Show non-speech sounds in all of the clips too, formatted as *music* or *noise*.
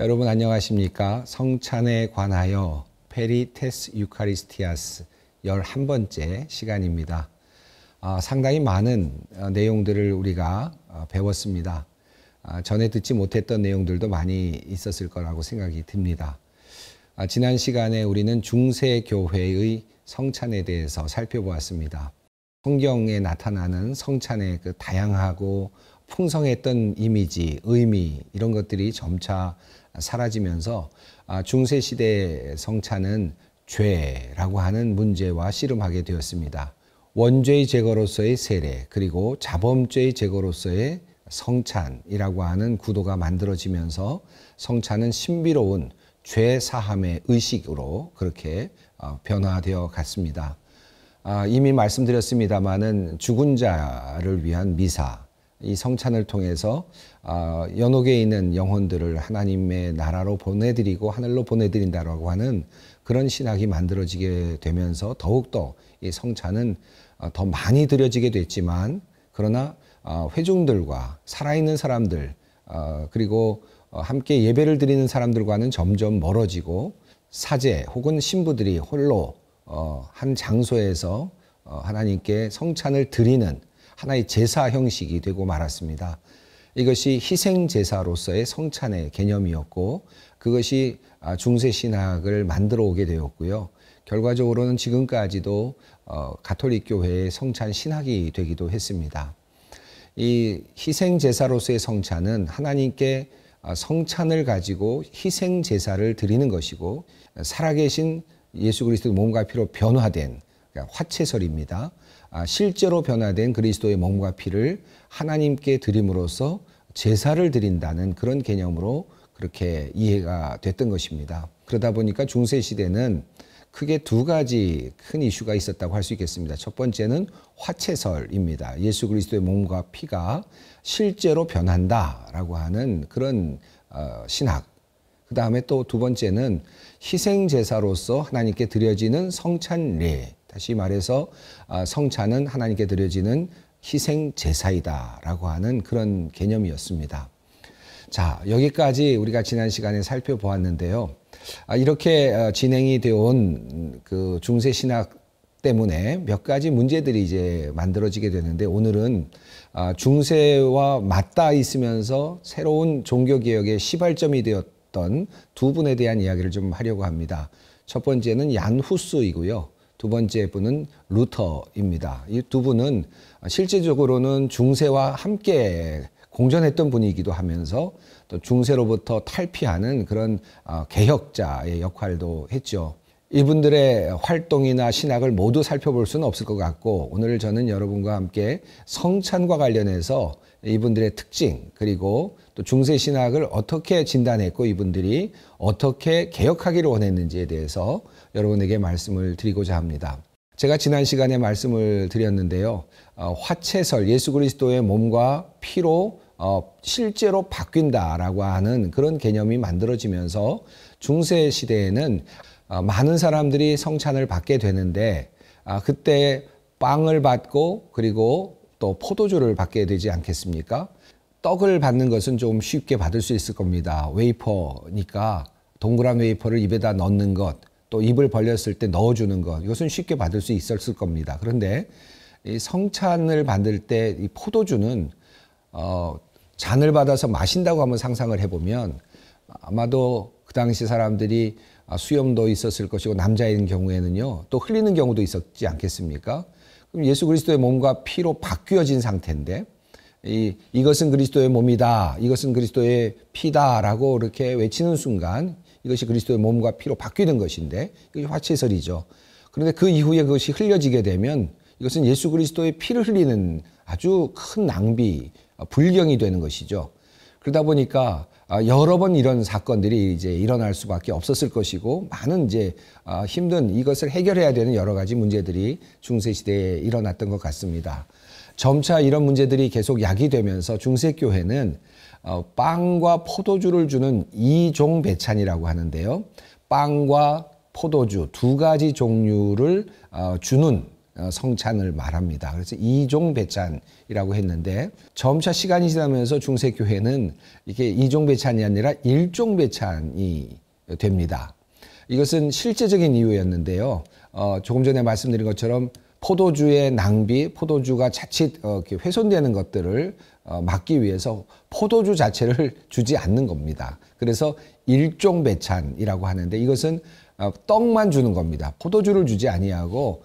여러분 안녕하십니까? 성찬에 관하여 페리테스 유카리스티아스 11번째 시간입니다. 아, 상당히 많은 어, 내용들을 우리가 어, 배웠습니다. 아, 전에 듣지 못했던 내용들도 많이 있었을 거라고 생각이 듭니다. 아, 지난 시간에 우리는 중세교회의 성찬에 대해서 살펴보았습니다. 성경에 나타나는 성찬의 그 다양하고 풍성했던 이미지, 의미, 이런 것들이 점차 사라지면서 아, 중세 시대의 성찬은 죄라고 하는 문제와 씨름하게 되었습니다. 원죄의 제거로서의 세례 그리고 자범죄의 제거로서의 성찬이라고 하는 구도가 만들어지면서 성찬은 신비로운 죄 사함의 의식으로 그렇게 어, 변화되어 갔습니다. 아, 이미 말씀드렸습니다마는 죽은 자를 위한 미사, 이 성찬을 통해서 어, 연옥에 있는 영혼들을 하나님의 나라로 보내드리고 하늘로 보내드린다라고 하는 그런 신학이 만들어지게 되면서 더욱더 이 성찬은 아, 더 많이 드려지게 됐지만 그러나 아, 회중들과 살아있는 사람들 그리고 어, 함께 예배를 드리는 사람들과는 점점 멀어지고 사제 혹은 신부들이 홀로 어, 한 장소에서 어, 하나님께 성찬을 드리는 하나의 제사 형식이 되고 말았습니다. 이것이 희생제사로서의 성찬의 개념이었고 그것이 아, 중세신학을 만들어 오게 되었고요. 결과적으로는 지금까지도 어, 가톨릭 교회의 성찬 신학이 되기도 했습니다. 이 희생제사로서의 성찬은 하나님께 아, 성찬을 가지고 희생제사를 드리는 것이고 살아계신 예수 그리스도 몸과 피로 변화된 그러니까 화채설입니다. 아, 실제로 변화된 그리스도의 몸과 피를 하나님께 드림으로써 제사를 드린다는 그런 개념으로 그렇게 이해가 됐던 것입니다. 그러다 보니까 중세 시대는 크게 두 가지 큰 이슈가 있었다고 할 수 있겠습니다. 첫 번째는 화채설입니다. 예수 그리스도의 몸과 피가 실제로 변한다라고 하는 그런 어, 신학. 그 다음에 또 두 번째는 희생제사로서 하나님께 드려지는 성찬례. 다시 말해서 아, 성찬은 하나님께 드려지는 희생 제사이다라고 하는 그런 개념이었습니다. 자, 여기까지 우리가 지난 시간에 살펴보았는데요. 아, 이렇게 어, 진행이 되어 온그 중세 신학 때문에 몇 가지 문제들이 이제 만들어지게 되는데 오늘은 아, 중세와 맞닿아 있으면서 새로운 종교 개혁의 시발점이 되었던 두 분에 대한 이야기를 좀 하려고 합니다. 첫 번째는 얀 후스이고요. 두 번째 분은 루터입니다. 이 두 분은 실제적으로는 중세와 함께 공존했던 분이기도 하면서 또 중세로부터 탈피하는 그런 아, 개혁자의 역할도 했죠. 이분들의 활동이나 신학을 모두 살펴볼 수는 없을 것 같고 오늘 저는 여러분과 함께 성찬과 관련해서 이분들의 특징 그리고 또 중세 신학을 어떻게 진단했고 이분들이 어떻게 개혁하기를 원했는지에 대해서 여러분에게 말씀을 드리고자 합니다. 제가 지난 시간에 말씀을 드렸는데요. 어, 화채설, 예수 그리스도의 몸과 피로 어, 실제로 바뀐다라고 하는 그런 개념이 만들어지면서 중세 시대에는 어, 많은 사람들이 성찬을 받게 되는데 아, 그때 빵을 받고 그리고 또 포도주를 받게 되지 않겠습니까? 떡을 받는 것은 좀 쉽게 받을 수 있을 겁니다. 웨이퍼니까 동그란 웨이퍼를 입에다 넣는 것또 입을 벌렸을 때 넣어주는 것 이것은 쉽게 받을 수 있었을 겁니다. 그런데 이 성찬을 받을 때 이 포도주는 어, 잔을 받아서 마신다고 한번 상상을 해보면 아마도 그 당시 사람들이 아, 수염도 있었을 것이고 남자인 경우에는요 또 흘리는 경우도 있었지 않겠습니까? 그럼 예수 그리스도의 몸과 피로 바뀌어진 상태인데 이, 이것은 그리스도의 몸이다 이것은 그리스도의 피다라고 이렇게 외치는 순간 이것이 그리스도의 몸과 피로 바뀌는 것인데 이것이 화치설이죠. 그런데 그 이후에 그것이 흘려지게 되면 이것은 예수 그리스도의 피를 흘리는 아주 큰 낭비, 어, 불경이 되는 것이죠. 그러다 보니까 아, 여러 번 이런 사건들이 이제 일어날 수밖에 없었을 것이고 많은 이제 아, 힘든 이것을 해결해야 되는 여러 가지 문제들이 중세 시대에 일어났던 것 같습니다. 점차 이런 문제들이 계속 야기되면서 중세 교회는 어, 빵과 포도주를 주는 이종 배찬이라고 하는데요. 빵과 포도주 두 가지 종류를 어, 주는 어, 성찬을 말합니다. 그래서 이종 배찬이라고 했는데 점차 시간이 지나면서 중세 교회는 이게 이종 배찬이 아니라 일종 배찬이 됩니다. 이것은 실제적인 이유였는데요. 조금 전에 말씀드린 것처럼 포도주의 낭비, 포도주가 자칫 어, 훼손되는 것들을 어, 막기 위해서 포도주 자체를 *laughs* 주지 않는 겁니다. 그래서 일종 배찬이라고 하는데 이것은 어, 떡만 주는 겁니다. 포도주를 주지 아니하고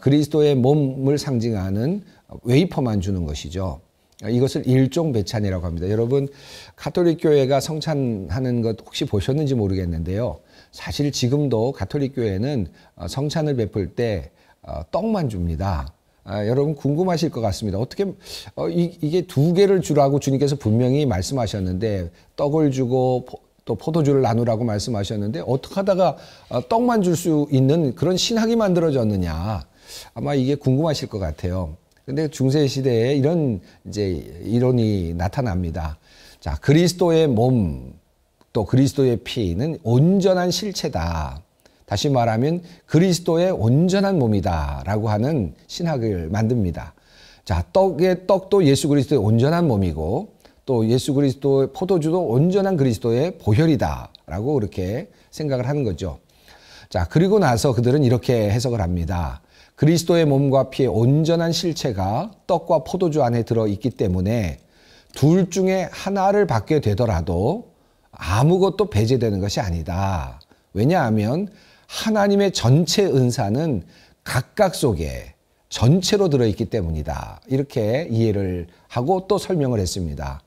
그리스도의 몸을 상징하는 웨이퍼만 주는 것이죠. 이것을 일종 배찬이라고 합니다. 여러분 가톨릭 교회가 성찬하는 것 혹시 보셨는지 모르겠는데요. 사실 지금도 가톨릭 교회는 성찬을 베풀 때 어, 떡만 줍니다. 아, 여러분 궁금하실 것 같습니다. 어떻게 어, 이, 이게 두 개를 주라고 주님께서 분명히 말씀하셨는데 떡을 주고 포, 또 포도주를 나누라고 말씀하셨는데 어떻게 하다가 어, 떡만 줄 수 있는 그런 신학이 만들어졌느냐 아마 이게 궁금하실 것 같아요. 근데 중세 시대에 이런 이제 이론이 나타납니다. 자 그리스도의 몸 또 그리스도의 피는 온전한 실체다. 다시 말하면 그리스도의 온전한 몸이다라고 하는 신학을 만듭니다. 자, 떡의 떡도 예수 그리스도의 온전한 몸이고 또 예수 그리스도의 포도주도 온전한 그리스도의 보혈이다라고 이렇게 생각을 하는 거죠. 자, 그리고 나서 그들은 이렇게 해석을 합니다. 그리스도의 몸과 피의 온전한 실체가 떡과 포도주 안에 들어 있기 때문에 둘 중에 하나를 받게 되더라도 아무것도 배제되는 것이 아니다. 왜냐하면 하나님의 전체 은사는 각각 속에 전체로 들어있기 때문이다. 이렇게 이해를 하고 또 설명을 했습니다.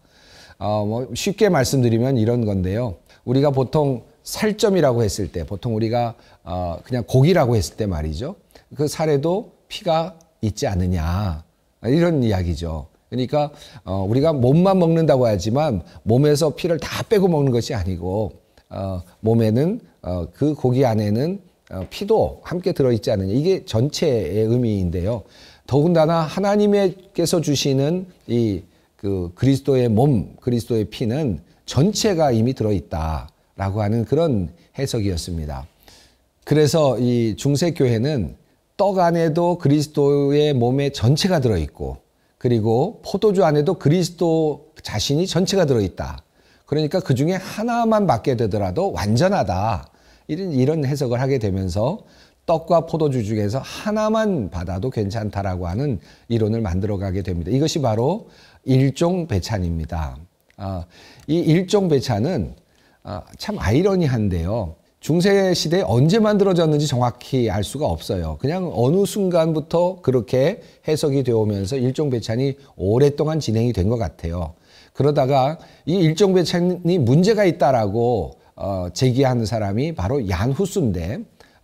어, 뭐 쉽게 말씀드리면 이런 건데요. 우리가 보통 살점이라고 했을 때, 보통 우리가 어, 그냥 고기라고 했을 때 말이죠. 그 살에도 피가 있지 않느냐. 이런 이야기죠. 그러니까 어, 우리가 몸만 먹는다고 하지만 몸에서 피를 다 빼고 먹는 것이 아니고 어, 몸에는 어, 그 고기 안에는 어, 피도 함께 들어있지 않느냐. 이게 전체의 의미인데요. 더군다나 하나님께서 주시는 이그 그리스도의 몸, 그리스도의 피는 전체가 이미 들어있다라고 하는 그런 해석이었습니다. 그래서 이 중세교회는 떡 안에도 그리스도의 몸의 전체가 들어있고 그리고 포도주 안에도 그리스도 자신이 전체가 들어있다. 그러니까 그 중에 하나만 받게 되더라도 완전하다. 이런, 이런 해석을 하게 되면서 떡과 포도주 중에서 하나만 받아도 괜찮다라고 하는 이론을 만들어가게 됩니다. 이것이 바로 일종 배찬입니다. 아, 이 일종 배찬은 아, 참 아이러니한데요. 중세 시대에 언제 만들어졌는지 정확히 알 수가 없어요. 그냥 어느 순간부터 그렇게 해석이 되어오면서 일종 배찬이 오랫동안 진행이 된 것 같아요. 그러다가 이 일종 배찬이 문제가 있다라고 어, 제기하는 사람이 바로 얀 후스인데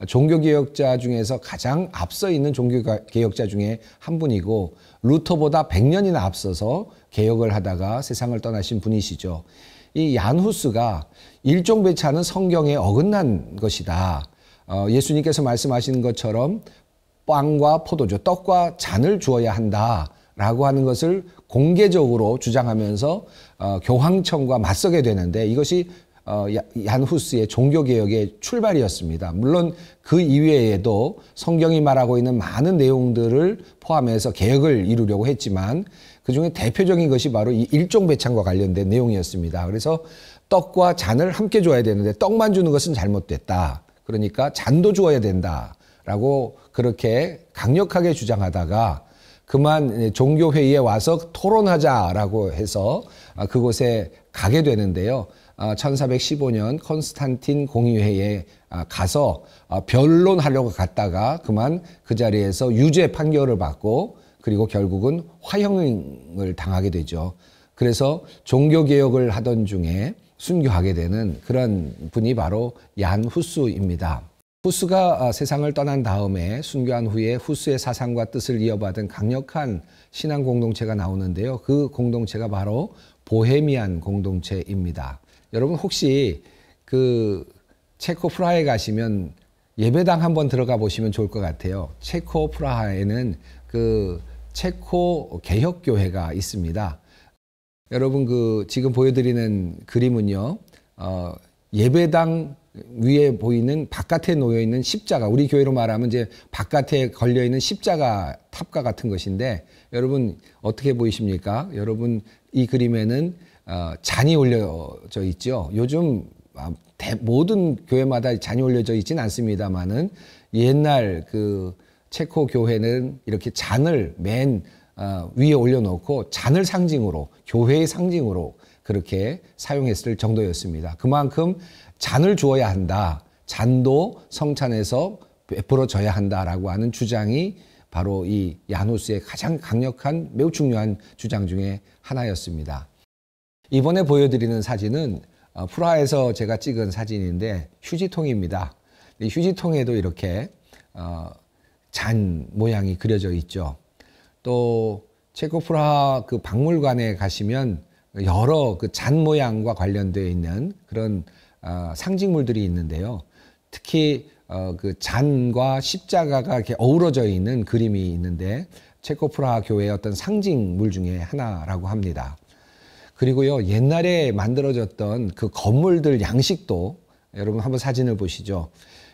종교개혁자 중에서 가장 앞서 있는 종교개혁자 중에 한 분이고 루터보다 100년이나 앞서서 개혁을 하다가 세상을 떠나신 분이시죠. 이 얀 후스가 일종 배차는 성경에 어긋난 것이다. 어, 예수님께서 말씀하신 것처럼 빵과 포도주, 떡과 잔을 주어야 한다. 라고 하는 것을 공개적으로 주장하면서 어, 교황청과 맞서게 되는데 이것이 어, 얀후스의 종교개혁의 출발이었습니다. 물론 그 이외에도 성경이 말하고 있는 많은 내용들을 포함해서 개혁을 이루려고 했지만 그 중에 대표적인 것이 바로 이 일종 배창과 관련된 내용이었습니다. 그래서 떡과 잔을 함께 줘야 되는데 떡만 주는 것은 잘못됐다. 그러니까 잔도 주어야 된다. 라고 그렇게 강력하게 주장하다가 그만 종교회의에 와서 토론하자라고 해서 그곳에 가게 되는데요. 1415년 아, 콘스탄틴 공의회에 아, 가서 아, 변론하려고 갔다가 그만 그 자리에서 유죄 판결을 받고 그리고 결국은 화형을 당하게 되죠. 그래서 종교 개혁을 하던 중에 순교하게 되는 그런 분이 바로 얀후수입니다후수가 세상을 떠난 다음에 순교한 후에 후수의 사상과 뜻을 이어받은 강력한 신앙 공동체가 나오는데요. 그 공동체가 바로 보헤미안 공동체입니다. 여러분 혹시 그 체코 프라하에 가시면 예배당 한번 들어가 보시면 좋을 것 같아요. 체코 프라하에는 그 체코 개혁교회가 있습니다. 여러분 그 지금 보여드리는 그림은요. 어, 예배당 위에 보이는 바깥에 놓여 있는 십자가 우리 교회로 말하면 이제 바깥에 걸려 있는 십자가 탑과 같은 것인데 여러분 어떻게 보이십니까? 여러분 이 그림에는 어, 잔이 올려져 있죠. 요즘 아, 모든 교회마다 잔이 올려져 있지는 않습니다만은 옛날 그 체코 교회는 이렇게 잔을 맨 어, 위에 올려놓고 잔을 상징으로 교회의 상징으로 그렇게 사용했을 정도였습니다. 그만큼 잔을 주어야 한다. 잔도 성찬에서 베풀어져야 한다라고 하는 주장이 바로 이 야누스의 가장 강력한 매우 중요한 주장 중에 하나였습니다. 이번에 보여드리는 사진은 어, 프라하에서 제가 찍은 사진인데 휴지통입니다. 휴지통에도 이렇게 어, 잔 모양이 그려져 있죠. 또 체코 프라하 그 박물관에 가시면 여러 그 잔 모양과 관련되어 있는 그런 어, 상징물들이 있는데요. 특히 그 잔과 십자가가 이렇게 어우러져 있는 그림이 있는데 체코 프라하 교회의 어떤 상징물 중에 하나라고 합니다. 그리고요, 옛날에 만들어졌던 그 건물들 양식도 여러분 한번 사진을 보시죠.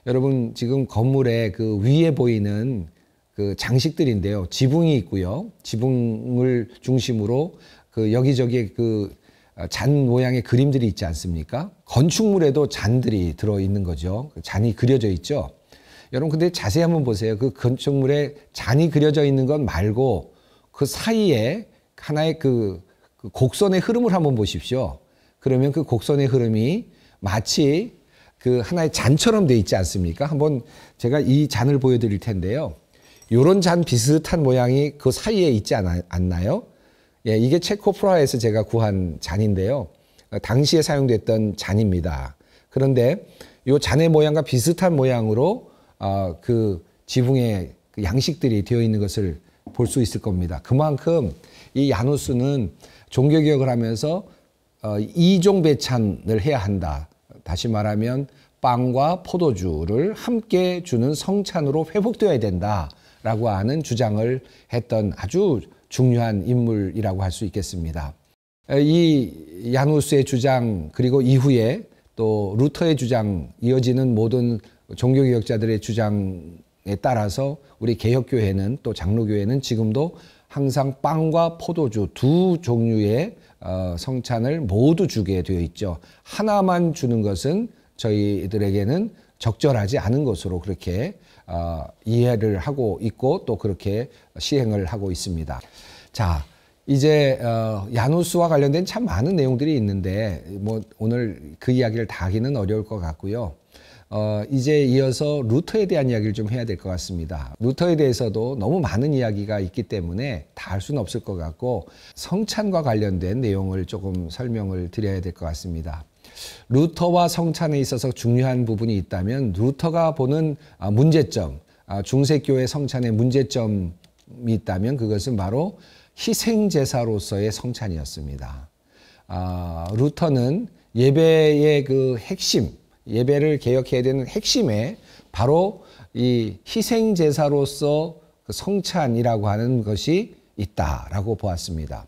여러분 지금 건물의 그 위에 보이는 그 장식들인데요. 지붕이 있고요. 지붕을 중심으로 그 여기저기 그잔 아, 모양의 그림들이 있지 않습니까? 건축물에도 잔들이 들어 있는 거죠. 그 잔이 그려져 있죠. 여러분 근데 자세히 한번 보세요. 그 건축물에 잔이 그려져 있는 것 말고 그 사이에 하나의 그그 곡선의 흐름을 한번 보십시오. 그러면 그 곡선의 흐름이 마치 그 하나의 잔처럼 되어 있지 않습니까? 한번 제가 이 잔을 보여드릴 텐데요. 요런 잔 비슷한 모양이 그 사이에 있지 않나, 요 예, 이게 체코프라에서 제가 구한 잔인데요. 당시에 사용됐던 잔입니다. 그런데 요 잔의 모양과 비슷한 모양으로 어, 그 지붕에 그 양식들이 되어 있는 것을 볼 수 있을 겁니다. 그만큼 이 야누스는 종교개혁을 하면서 어, 이종 배찬을 해야 한다. 다시 말하면 빵과 포도주를 함께 주는 성찬으로 회복되어야 된다라고 하는 주장을 했던 아주 중요한 인물이라고 할 수 있겠습니다. 이 야누스의 주장 그리고 이후에 또 루터의 주장 이어지는 모든 종교개혁자들의 주장에 따라서 우리 개혁교회는 또 장로교회는 지금도 항상 빵과 포도주 두 종류의 어, 성찬을 모두 주게 되어 있죠. 하나만 주는 것은 저희들에게는 적절하지 않은 것으로 그렇게 어, 이해를 하고 있고 또 그렇게 시행을 하고 있습니다. 자, 이제 어, 야누스와 관련된 참 많은 내용들이 있는데 뭐 오늘 그 이야기를 다 하기는 어려울 것 같고요. 어, 이제 이어서 루터에 대한 이야기를 좀 해야 될 것 같습니다. 루터에 대해서도 너무 많은 이야기가 있기 때문에 다 할 수는 없을 것 같고 성찬과 관련된 내용을 조금 설명을 드려야 될 것 같습니다. 루터와 성찬에 있어서 중요한 부분이 있다면 루터가 보는 아, 문제점, 아, 중세교회 성찬의 문제점이 있다면 그것은 바로 희생제사로서의 성찬이었습니다. 아, 루터는 예배의 그 핵심, 예배를 개혁해야 되는 핵심에 바로 이 희생 제사로서 그 성찬이라고 하는 것이 있다라고 보았습니다.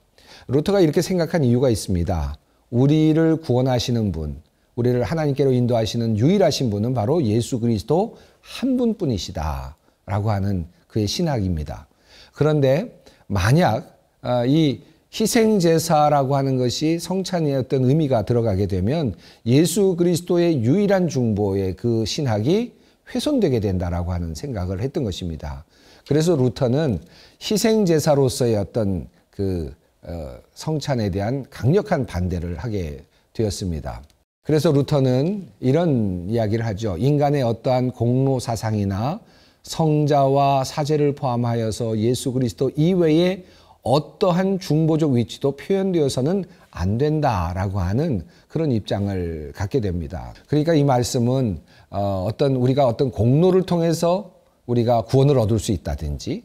루터가 이렇게 생각한 이유가 있습니다. 우리를 구원하시는 분, 우리를 하나님께로 인도하시는 유일하신 분은 바로 예수 그리스도 한 분뿐이시다라고 하는 그의 신학입니다. 그런데 만약 아, 이 희생제사라고 하는 것이 성찬의 어떤 의미가 들어가게 되면 예수 그리스도의 유일한 중보의 그 신학이 훼손되게 된다라고 하는 생각을 했던 것입니다. 그래서 루터는 희생제사로서의 어떤 그 어, 성찬에 대한 강력한 반대를 하게 되었습니다. 그래서 루터는 이런 이야기를 하죠. 인간의 어떠한 공로 사상이나 성자와 사제를 포함하여서 예수 그리스도 이외에 어떠한 중보적 위치도 표현되어서는 안 된다라고 하는 그런 입장을 갖게 됩니다. 그러니까 이 말씀은 어, 어떤 우리가 어떤 공로를 통해서 우리가 구원을 얻을 수 있다든지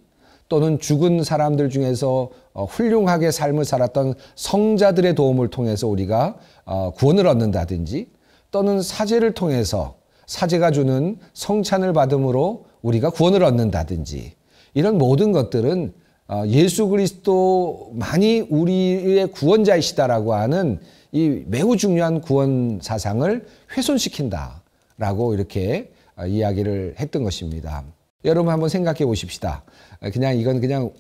또는 죽은 사람들 중에서 어, 훌륭하게 삶을 살았던 성자들의 도움을 통해서 우리가 어, 구원을 얻는다든지 또는 사제를 통해서 사제가 주는 성찬을 받음으로 우리가 구원을 얻는다든지 이런 모든 것들은 아, 예수 그리스도만이 우리의 구원자이시다라고 하는 이 매우 중요한 구원 사상을 훼손시킨다라고 이렇게 아, 이야기를 했던 것입니다. 여러분 한번 생각해 보십시다. 아, 그냥 이건 그냥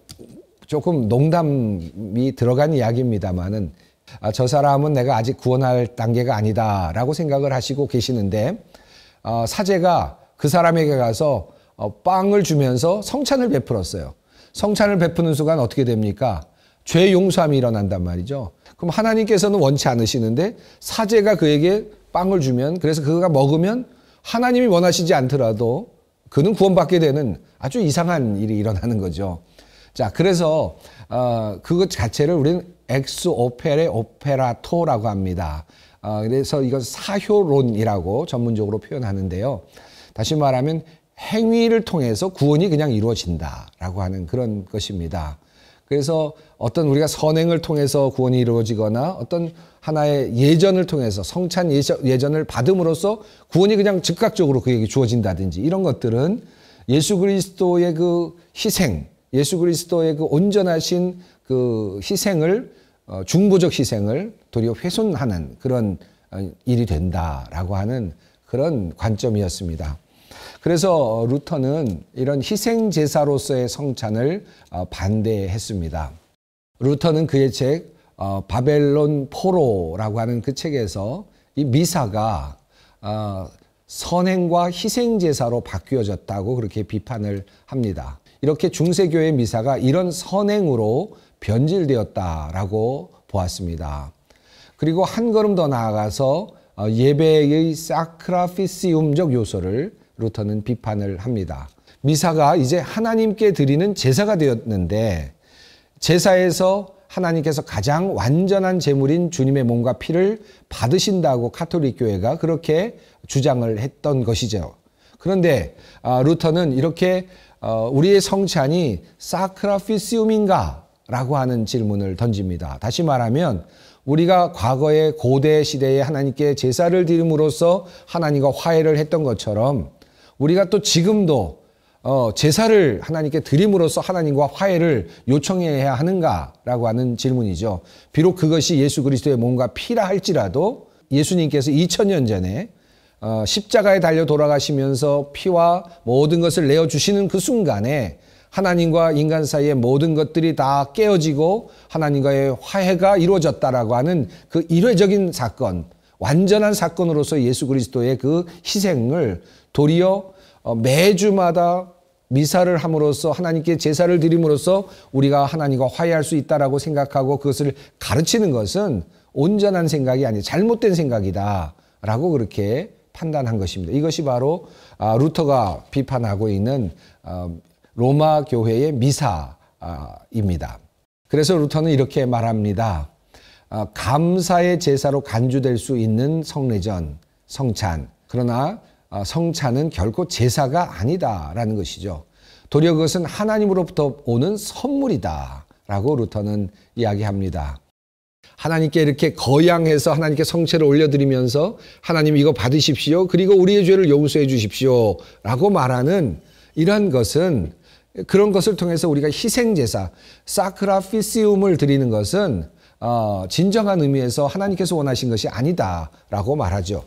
조금 농담이 들어간 이야기입니다만은 아, 저 사람은 내가 아직 구원할 단계가 아니다라고 생각을 하시고 계시는데 어, 사제가 그 사람에게 가서 어, 빵을 주면서 성찬을 베풀었어요. 성찬을 베푸는 순간 어떻게 됩니까? 죄 용서함이 일어난단 말이죠. 그럼 하나님께서는 원치 않으시는데 사제가 그에게 빵을 주면 그래서 그가 먹으면 하나님이 원하시지 않더라도 그는 구원받게 되는 아주 이상한 일이 일어나는 거죠. 자, 그래서 어, 그것 자체를 우리는 엑스 오페레 오페라토라고 합니다. 어, 그래서 이건 사효론이라고 전문적으로 표현하는데요. 다시 말하면 행위를 통해서 구원이 그냥 이루어진다라고 하는 그런 것입니다. 그래서 어떤 우리가 선행을 통해서 구원이 이루어지거나 어떤 하나의 예전을 통해서 성찬 예전을 받음으로써 구원이 그냥 즉각적으로 그에게 주어진다든지 이런 것들은 예수 그리스도의 그 희생, 예수 그리스도의 그 온전하신 그 희생을 어, 중보적 희생을 도리어 훼손하는 그런 어, 일이 된다라고 하는 그런 관점이었습니다. 그래서 루터는 이런 희생 제사로서의 성찬을 어, 반대했습니다. 루터는 그의 책 어, 바벨론 포로라고 하는 그 책에서 이 미사가 어, 선행과 희생 제사로 바뀌어졌다고 그렇게 비판을 합니다. 이렇게 중세교의 미사가 이런 선행으로 변질되었다라고 보았습니다. 그리고 한 걸음 더 나아가서 예배의 사크라피시움적 요소를 루터는 비판을 합니다. 미사가 이제 하나님께 드리는 제사가 되었는데 제사에서 하나님께서 가장 완전한 제물인 주님의 몸과 피를 받으신다고 카톨릭 교회가 그렇게 주장을 했던 것이죠. 그런데 아, 루터는 이렇게 어, 우리의 성찬이 사크라피시움인가라고 하는 질문을 던집니다. 다시 말하면 우리가 과거의 고대 시대에 하나님께 제사를 드림으로써 하나님과 화해를 했던 것처럼 우리가 또 지금도 어, 제사를 하나님께 드림으로써 하나님과 화해를 요청해야 하는가라고 하는 질문이죠. 비록 그것이 예수 그리스도의 몸과 피라 할지라도 예수님께서 2000년 전에 어, 십자가에 달려 돌아가시면서 피와 모든 것을 내어 주시는 그 순간에 하나님과 인간 사이의 모든 것들이 다 깨어지고 하나님과의 화해가 이루어졌다라고 하는 그 일회적인 사건, 완전한 사건으로서 예수 그리스도의 그 희생을 도리어 어, 매주마다 미사를 함으로써 하나님께 제사를 드림으로써 우리가 하나님과 화해할 수 있다라고 생각하고 그것을 가르치는 것은 온전한 생각이 아니 잘못된 생각이다라고 그렇게 판단한 것입니다. 이것이 바로 아, 루터가 비판하고 있는 어, 로마 교회의 미사입니다. 아, 그래서 루터는 이렇게 말합니다. 아, 감사의 제사로 간주될 수 있는 성례전, 성찬. 그러나 아, 성찬은 결코 제사가 아니다라는 것이죠. 도리어 그것은 하나님으로부터 오는 선물이다라고 루터는 이야기합니다. 하나님께 이렇게 거양해서 하나님께 성체를 올려드리면서 하나님 이거 받으십시오. 그리고 우리의 죄를 용서해 주십시오. 라고 말하는 이런 것은 그런 것을 통해서 우리가 희생제사, 사크라피시움을 드리는 것은 어, 진정한 의미에서 하나님께서 원하신 것이 아니다라고 말하죠.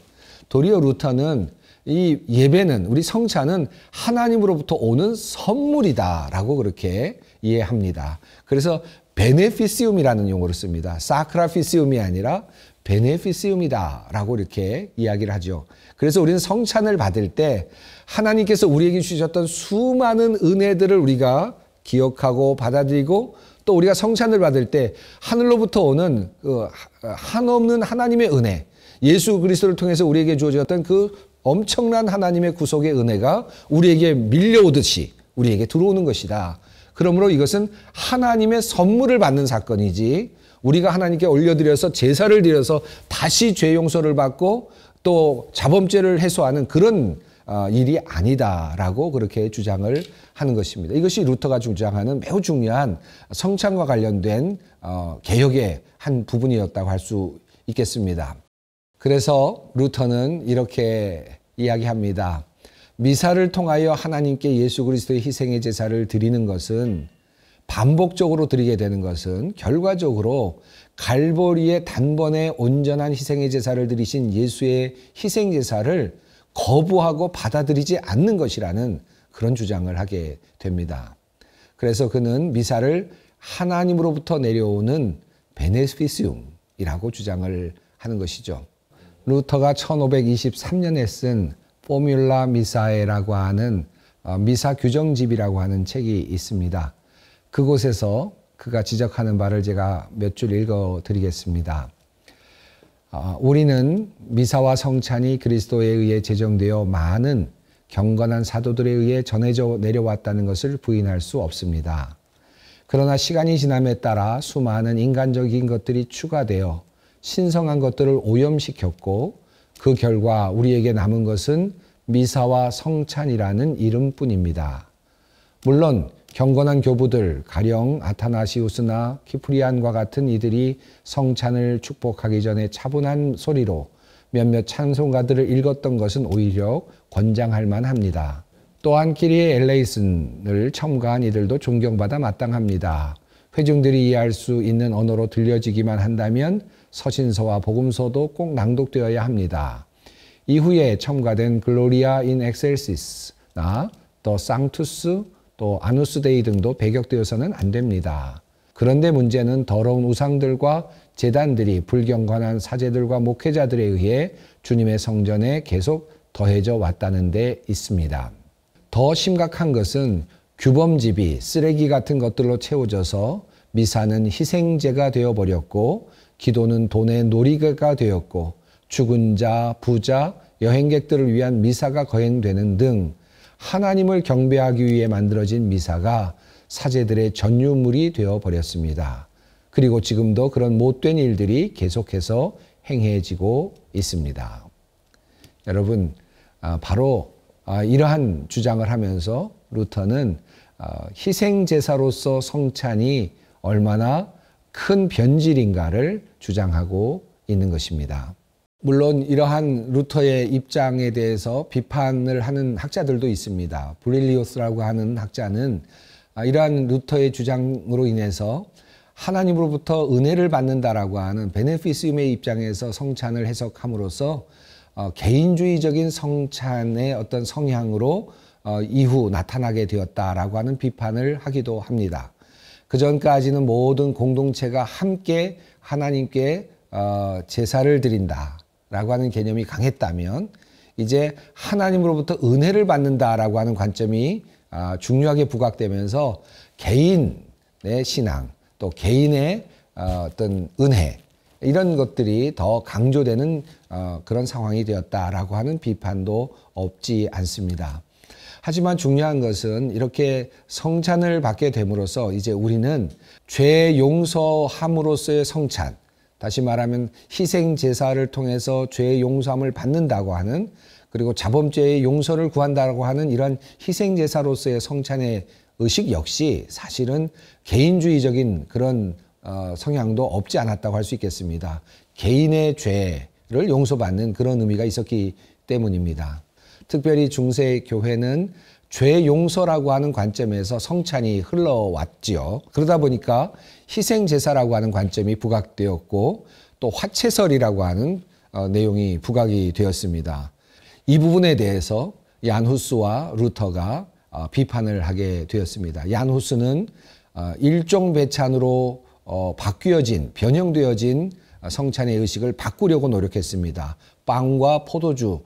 도리어 루터는 이 예배는 우리 성찬은 하나님으로부터 오는 선물이다라고 그렇게 이해합니다. 그래서 베네피시움이라는 용어를 씁니다. 사크라피시움이 아니라 베네피시움이다라고 이렇게 이야기를 하죠. 그래서 우리는 성찬을 받을 때 하나님께서 우리에게 주셨던 수많은 은혜들을 우리가 기억하고 받아들이고 또 우리가 성찬을 받을 때 하늘로부터 오는 그 어, 한없는 하나님의 은혜 예수 그리스도를 통해서 우리에게 주어졌던 그 엄청난 하나님의 구속의 은혜가 우리에게 밀려오듯이 우리에게 들어오는 것이다. 그러므로 이것은 하나님의 선물을 받는 사건이지 우리가 하나님께 올려드려서 제사를 드려서 다시 죄 용서를 받고 또 자범죄를 해소하는 그런 아, 일이 아니다라고 그렇게 주장을 하는 것입니다. 이것이 루터가 주장하는 매우 중요한 성찬과 관련된 어, 개혁의 한 부분이었다고 할 수 있겠습니다. 그래서 루터는 이렇게 이야기합니다. 미사를 통하여 하나님께 예수 그리스도의 희생의 제사를 드리는 것은 반복적으로 드리게 되는 것은 결과적으로 갈보리의 단번에 온전한 희생의 제사를 드리신 예수의 희생 제사를 거부하고 받아들이지 않는 것이라는 그런 주장을 하게 됩니다. 그래서 그는 미사를 하나님으로부터 내려오는 베네피시움이라고 주장을 하는 것이죠. 루터가 1523년에 쓴 포뮬라 미사에라고 하는 어, 미사 규정집이라고 하는 책이 있습니다. 그곳에서 그가 지적하는 바를 제가 몇 줄 읽어 드리겠습니다. 어, 우리는 미사와 성찬이 그리스도에 의해 제정되어 많은 경건한 사도들에 의해 전해져 내려왔다는 것을 부인할 수 없습니다. 그러나 시간이 지남에 따라 수많은 인간적인 것들이 추가되어 신성한 것들을 오염시켰고 그 결과 우리에게 남은 것은 미사와 성찬이라는 이름뿐입니다. 물론 경건한 교부들 가령 아타나시우스나 키프리안과 같은 이들이 성찬을 축복하기 전에 차분한 소리로 몇몇 찬송가들을 읽었던 것은 오히려 권장할 만합니다. 또한 키리의 엘레이슨을 첨가한 이들도 존경받아 마땅합니다. 회중들이 이해할 수 있는 언어로 들려지기만 한다면 서신서와 복음서도 꼭 낭독되어야 합니다. 이후에 첨가된 글로리아 인 엑셀시스나 또 상투스 또 아누스데이 등도 배격되어서는 안 됩니다. 그런데 문제는 더러운 우상들과 재단들이 불경관한 사제들과 목회자들에 의해 주님의 성전에 계속 더해져 왔다는 데 있습니다. 더 심각한 것은 규범집이 쓰레기 같은 것들로 채워져서 미사는 희생제가 되어버렸고 기도는 돈의 놀이개가 되었고 죽은 자, 부자, 여행객들을 위한 미사가 거행되는 등 하나님을 경배하기 위해 만들어진 미사가 사제들의 전유물이 되어버렸습니다. 그리고 지금도 그런 못된 일들이 계속해서 행해지고 있습니다. 여러분, 아, 바로 아, 이러한 주장을 하면서 루터는 아, 희생 제사로서 성찬이 얼마나 큰 변질인가를 주장하고 있는 것입니다. 물론 이러한 루터의 입장에 대해서 비판을 하는 학자들도 있습니다. 브릴리오스라고 하는 학자는 아, 이러한 루터의 주장으로 인해서 하나님으로부터 은혜를 받는다라고 하는 베네피스임의 입장에서 성찬을 해석함으로써 어, 개인주의적인 성찬의 어떤 성향으로 어, 이후 나타나게 되었다라고 하는 비판을 하기도 합니다. 그 전까지는 모든 공동체가 함께 하나님께 어, 제사를 드린다라고 하는 개념이 강했다면 이제 하나님으로부터 은혜를 받는다라고 하는 관점이 아, 중요하게 부각되면서 개인의 신앙 또 개인의 어, 어떤 은혜 이런 것들이 더 강조되는 그런 상황이 되었다라고 하는 비판도 없지 않습니다. 하지만 중요한 것은 이렇게 성찬을 받게 됨으로써 이제 우리는 죄 용서함으로써의 성찬, 다시 말하면 희생 제사를 통해서 죄 용서함을 받는다고 하는 그리고 자범죄의 용서를 구한다고 하는 이런 희생 제사로서의 성찬의 의식 역시 사실은 개인주의적인 그런 어, 성향도 없지 않았다고 할 수 있겠습니다. 개인의 죄를 용서받는 그런 의미가 있었기 때문입니다. 특별히 중세 교회는 죄 용서라고 하는 관점에서 성찬이 흘러왔지요. 그러다 보니까 희생 제사라고 하는 관점이 부각되었고 또 화채설이라고 하는 어, 내용이 부각이 되었습니다. 이 부분에 대해서 얀후스와 루터가 어, 비판을 하게 되었습니다. 얀후스는 어, 일종 배찬으로 어, 바뀌어진 변형되어진 성찬의 의식을 바꾸려고 노력했습니다. 빵과 포도주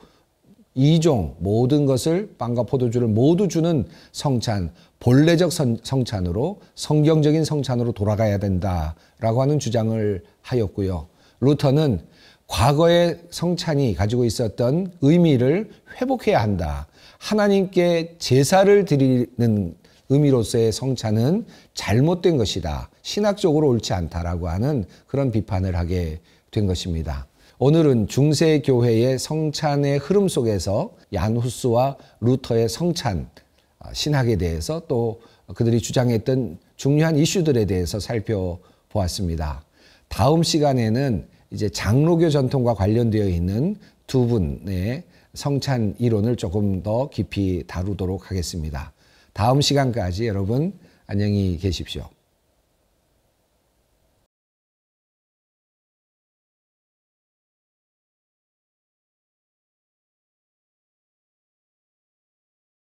이종 모든 것을 빵과 포도주를 모두 주는 성찬, 본래적 성찬으로 성경적인 성찬으로 돌아가야 된다라고 하는 주장을 하였고요. 루터는 과거의 성찬이 가지고 있었던 의미를 회복해야 한다. 하나님께 제사를 드리는 의미로서의 성찬은 잘못된 것이다. 신학적으로 옳지 않다라고 하는 그런 비판을 하게 된 것입니다. 오늘은 중세교회의 성찬의 흐름 속에서 얀후스와 루터의 성찬 아, 신학에 대해서 또 그들이 주장했던 중요한 이슈들에 대해서 살펴보았습니다. 다음 시간에는 이제 장로교 전통과 관련되어 있는 두 분의 성찬 이론을 조금 더 깊이 다루도록 하겠습니다. 다음 시간까지 여러분 안녕히 계십시오.